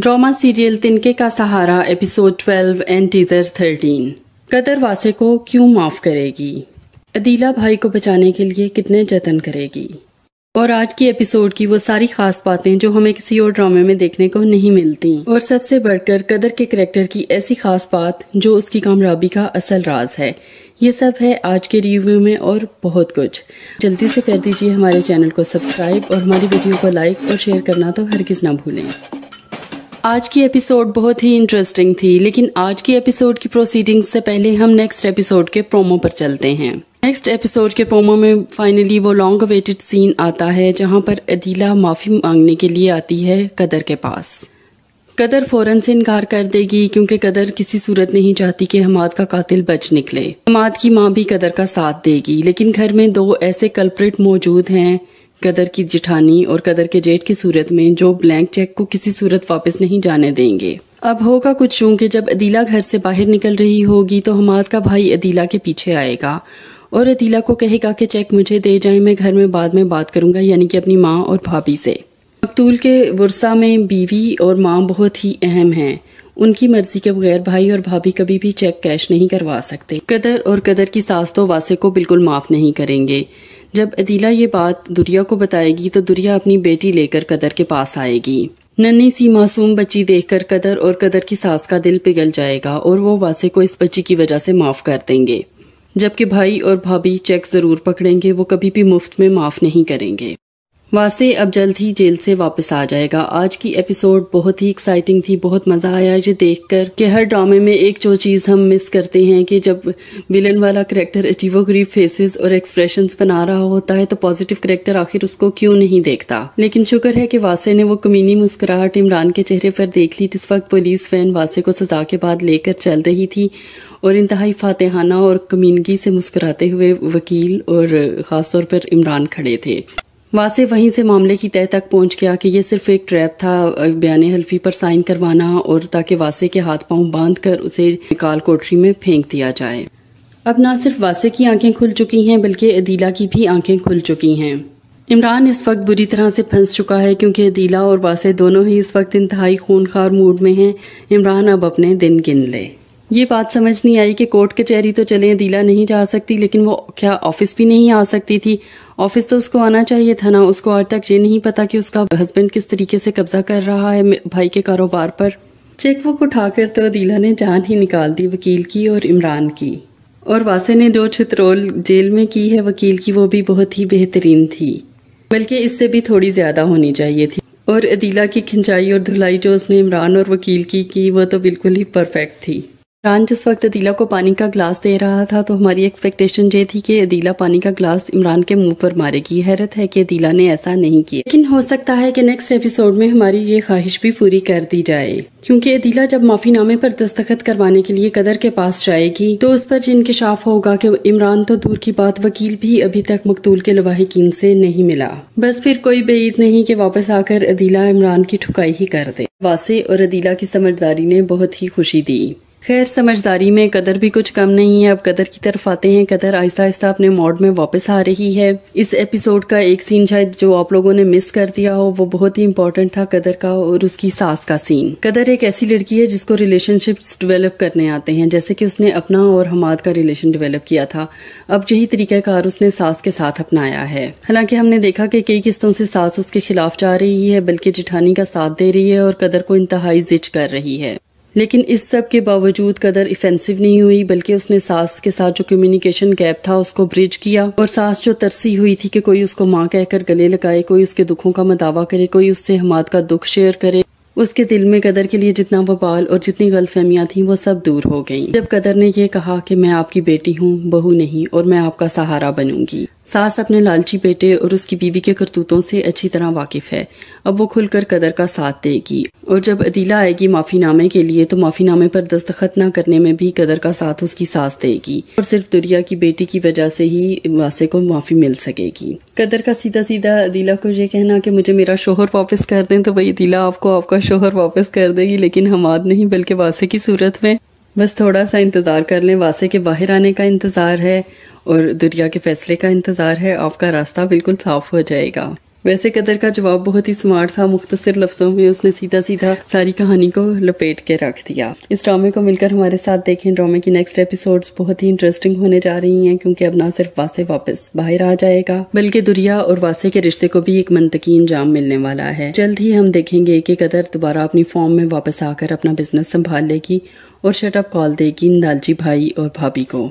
drama serial तिनके का सहारा episode 12 and teaser 13 कदर वासे को क्यों माफ करेगी अदीला भाई को बचाने के लिए कितने जतन करेगी और आज की एपिसोड की वो सारी खास बातें जो हमें किसी और ड्रामे में देखने को नहीं मिलती और सबसे बढ़कर कदर के करेक्टर की ऐसी खास बात जो उसकी कामयाबी का असल राज है ये सब है आज के रिव्यू में और बहुत कुछ जल्दी से कर दीजिए हमारे चैनल को सब्सक्राइब और हमारी वीडियो को लाइक और शेयर करना तो हर किस ना भूलें आज की एपिसोड बहुत ही इंटरेस्टिंग थी लेकिन आज की एपिसोड की प्रोसीडिंग से पहले हम नेक्स्ट एपिसोड के प्रोमो पर चलते हैं नेक्स्ट एपिसोड के प्रोमो में फाइनली वो लॉन्ग अवेटेड सीन आता है जहां पर अदीला माफ़ी मांगने के लिए आती है कदर के पास कदर फौरन से इनकार कर देगी क्योंकि कदर किसी सूरत नहीं चाहती कि हमाद का कातिल बच निकले हमाद की माँ भी कदर का साथ देगी लेकिन घर में दो ऐसे कल्प्रिट मौजूद हैं कदर की जिठानी और कदर के जेठ की सूरत में जो ब्लैंक चेक को किसी सूरत वापस नहीं जाने देंगे अब होगा कुछ चूंकि जब अदीला घर से बाहर निकल रही होगी तो हमाद का भाई अदीला के पीछे आएगा और अदीला को कहेगा कि चेक मुझे दे जाए मैं घर में बाद में बात करूंगा यानी कि अपनी माँ और भाभी से मकतूल के वर्षा में बीवी और माँ बहुत ही अहम हैं उनकी मर्जी के बगैर भाई और भाभी कभी भी चेक कैश नहीं करवा सकते कदर और कदर की सास तो वासे को बिल्कुल माफ़ नहीं करेंगे जब अदीला ये बात दुरिया को बताएगी तो दुरिया अपनी बेटी लेकर कदर के पास आएगी नन्ही सी मासूम बच्ची देखकर कदर और कदर की सास का दिल पिघल जाएगा और वो वासे को इस बच्ची की वजह से माफ़ कर देंगे जबकि भाई और भाभी चेक ज़रूर पकड़ेंगे वो कभी भी मुफ्त में माफ़ नहीं करेंगे वासे अब जल्द ही जेल से वापस आ जाएगा आज की एपिसोड बहुत ही एक्साइटिंग थी बहुत मज़ा आया ये देखकर कि हर ड्रामे में एक जो चीज़ हम मिस करते हैं कि जब विलन वाला करेक्टर अजीबो गरीब फेसेस और एक्सप्रेशंस बना रहा होता है तो पॉजिटिव करेक्टर आखिर उसको क्यों नहीं देखता लेकिन शुक्र है कि वासे ने वो कमीनी मुस्कुराहट इमरान के चेहरे पर देख ली जिस वक्त पुलिस वैन वासे को सजा के बाद लेकर चल रही थी और इंतहाई फातेहाना और कमीनगी से मुस्कुराते हुए वकील और ख़ासतौर पर इमरान खड़े थे वासे वहीं से मामले की तय तक पहुंच गया कि ये सिर्फ एक ट्रैप था बयान हल्फी पर साइन करवाना और ताकि वासे के हाथ पांव बांध कर उसे निकाल कोठरी में फेंक दिया जाए अब ना सिर्फ वासे की आंखें खुल चुकी हैं बल्कि अदीला की भी आंखें खुल चुकी हैं इमरान इस वक्त बुरी तरह से फंस चुका है क्योंकि अदीला और वासे दोनों ही इस वक्त इंतहाई खूनखार मूड में हैं इमरान अब अपने दिन गिन ले ये बात समझ नहीं आई कि कोर्ट कचहरी तो चले अदीला नहीं जा सकती लेकिन वो क्या ऑफिस भी नहीं आ सकती थी ऑफिस तो उसको आना चाहिए था ना उसको आज तक ये नहीं पता कि उसका हस्बैंड किस तरीके से कब्जा कर रहा है भाई के कारोबार पर चेकबुक उठाकर तो अदीला ने जान ही निकाल दी वकील की और इमरान की और वासे ने जो छित्रोल जेल में की है वकील की वो भी बहुत ही बेहतरीन थी बल्कि इससे भी थोड़ी ज़्यादा होनी चाहिए थी और अदीला की खिंचाई और धुलाई जो उसने इमरान और वकील की की वो तो बिल्कुल ही परफेक्ट थी इमरान जिस वक्त अदीला को पानी का ग्लास दे रहा था तो हमारी एक्सपेक्टेशन ये थी कि अदीला पानी का गिलास इमरान के मुंह पर मारेगी हैरत है कि अदीला ने ऐसा नहीं किया लेकिन हो सकता है कि नेक्स्ट एपिसोड में हमारी ये ख्वाहिश भी पूरी कर दी जाए क्योंकि अदीला जब माफीनामे पर दस्तखत करवाने के लिए कदर के पास जाएगी तो उस पर इंकशाफ होगा कि इमरान तो दूर की बात वकील भी अभी तक मकतूल के लवाहिकीन से नहीं मिला बस फिर कोई बेईद नहीं कि वापस आकर अदीला इमरान की ठुकाई ही कर दे वासे और अदीला की समझदारी ने बहुत ही खुशी दी खैर समझदारी में कदर भी कुछ कम नहीं है अब कदर की तरफ आते हैं कदर आहिस्ता आहिस्ता अपने मोड में वापस आ रही है इस एपिसोड का एक सीन शायद जो आप लोगों ने मिस कर दिया हो वो बहुत ही इंपॉर्टेंट था कदर का और उसकी सास का सीन कदर एक ऐसी लड़की है जिसको रिलेशनशिप डेवलप करने आते हैं जैसे कि उसने अपना और हमाद का रिलेशन डिवेलप किया था अब यही तरीक़ाकार उसने सास के साथ अपनाया है हालांकि हमने देखा कि कई किस्तों से सास उसके खिलाफ जा रही है बल्कि जिठानी का साथ दे रही है और कदर को इंतहाई जिज कर रही है लेकिन इस सब के बावजूद कदर इफेंसिव नहीं हुई बल्कि उसने सास के साथ जो कम्युनिकेशन गैप था उसको ब्रिज किया और सास जो तरसी हुई थी कि कोई उसको माँ कहकर गले लगाए कोई उसके दुखों का मदावा करे कोई उससे हमाद का दुख शेयर करे उसके दिल में कदर के लिए जितना वबाल और जितनी गलतफहमियाँ थीं वो सब दूर हो गईं जब कदर ने यह कहा कि मैं आपकी बेटी हूँ बहू नहीं और मैं आपका सहारा बनूंगी सास अपने लालची बेटे और उसकी बीवी के करतूतों से अच्छी तरह वाकिफ है अब वो खुलकर कदर का साथ देगी और जब अदीला आएगी माफ़ीनामे के लिए तो माफ़ीनामे पर दस्तखत न करने में भी कदर का साथ उसकी सास देगी और सिर्फ दुरिया की बेटी की वजह से ही वासे को माफ़ी मिल सकेगी कदर का सीधा सीधा अदीला को ये कहना कि मुझे मेरा शोहर वापस कर दें तो वही अदीला आपको आपका शोहर वापस कर देगी लेकिन हमाद नहीं बल्कि वासे की सूरत में बस थोड़ा सा इंतज़ार कर लें वासे के बाहर आने का इंतज़ार है और दुनिया के फैसले का इंतज़ार है आपका रास्ता बिल्कुल साफ हो जाएगा वैसे कदर का जवाब बहुत ही स्मार्ट था मुख्तर लफ्जों में उसने सीधा सीधा सारी कहानी को लपेट के रख दिया इस ड्रामे को मिलकर हमारे साथ देखें ड्रामे की नेक्स्ट एपिसोड्स बहुत ही इंटरेस्टिंग होने जा रही हैं क्योंकि अब ना सिर्फ वासे वापस बाहर आ जाएगा बल्कि दुरिया और वासे के रिश्ते को भी एक मनतकी इंजाम मिलने वाला है जल्द ही हम देखेंगे की कदर दोबारा अपनी फॉर्म में वापस आकर अपना बिजनेस संभाल लेगी और शटअप कॉल देगी लालजी भाई और भाभी को